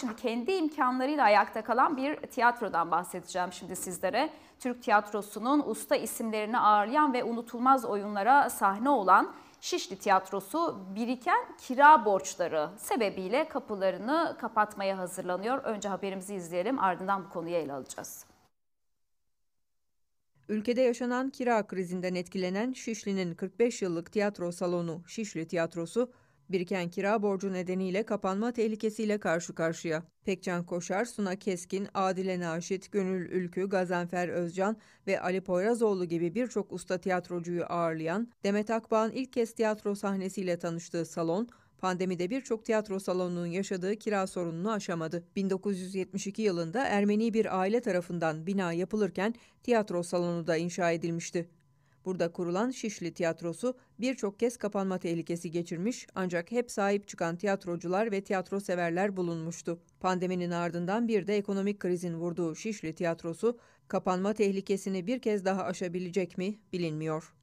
Çünkü kendi imkanlarıyla ayakta kalan bir tiyatrodan bahsedeceğim şimdi sizlere. Türk tiyatrosunun usta isimlerini ağırlayan ve unutulmaz oyunlara sahne olan Şişli Tiyatrosu biriken kira borçları sebebiyle kapılarını kapatmaya hazırlanıyor. Önce haberimizi izleyelim ardından bu konuyu ele alacağız. Ülkede yaşanan kira krizinden etkilenen Şişli'nin 45 yıllık tiyatro salonu Şişli Tiyatrosu Biriken kira borcu nedeniyle kapanma tehlikesiyle karşı karşıya. Pekcan Koşar, Suna Keskin, Adile Naşit, Gönül Ülkü, Gazanfer Özcan ve Ali Poyrazoğlu gibi birçok usta tiyatrocuyu ağırlayan Demet Akbağ'ın ilk kez tiyatro sahnesiyle tanıştığı salon, Pandemide birçok tiyatro salonunun yaşadığı kira sorununu aşamadı. 1972 yılında Ermeni bir aile tarafından bina yapılırken tiyatro salonu da inşa edilmişti. Burada kurulan Şişli Tiyatrosu birçok kez kapanma tehlikesi geçirmiş ancak hep sahip çıkan tiyatrocular ve tiyatro severler bulunmuştu. Pandeminin ardından bir de ekonomik krizin vurduğu Şişli Tiyatrosu kapanma tehlikesini bir kez daha aşabilecek mi bilinmiyor.